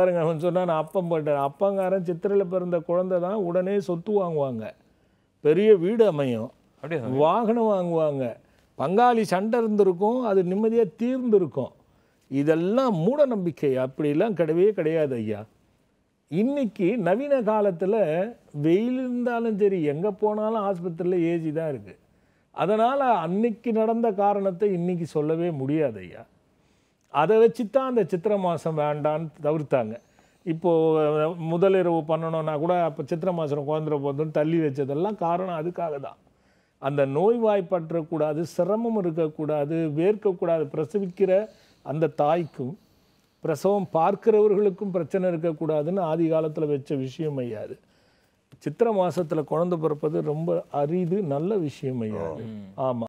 பாருங்க அவன் சொன்னான் நான் அப்பம் போட்டேன் அப்பங்காரன் சித்திரையில் பிறந்த குழந்தை தான் உடனே சொத்து வாங்குவாங்க பெரிய வீடு அமையும் வாகனம் வாங்குவாங்க பங்காளி சண்டை இருந்திருக்கும் அது நிம்மதியாக தீர்ந்திருக்கும் இதெல்லாம் மூட நம்பிக்கை அப்படிலாம் கிடையவே கிடையாது ஐயா இன்னைக்கு நவீன காலத்தில் வெயில் இருந்தாலும் சரி எங்கே போனாலும் ஆஸ்பத்திரியில் ஏசி தான் இருக்குது அதனால் அன்னைக்கு நடந்த காரணத்தை இன்னைக்கு சொல்லவே முடியாது ஐயா அதை வச்சு தான் அந்த சித்திரை மாதம் வேண்டான்னு தவிர்த்தாங்க இப்போது முதலிரவு பண்ணணும்னா கூட அப்போ சித்திரை மாதம் குழந்தை போதுன்னு தள்ளி வச்சதெல்லாம் காரணம் அதுக்காக தான் அந்த வாய்ப்பற்றக்கூடாது சிரமம் இருக்கக்கூடாது வேர்க்கக்கூடாது பிரசவிக்கிற அந்த தாய்க்கும் பிரசவம் பார்க்கிறவர்களுக்கும் பிரச்சனை இருக்கக்கூடாதுன்னு ஆதி காலத்தில் வச்ச விஷயம் ஐயாது சித்திரை மாதத்தில் குழந்தை பிறப்பது ரொம்ப அரிது நல்ல விஷயம் ஐயாது ஆமாம்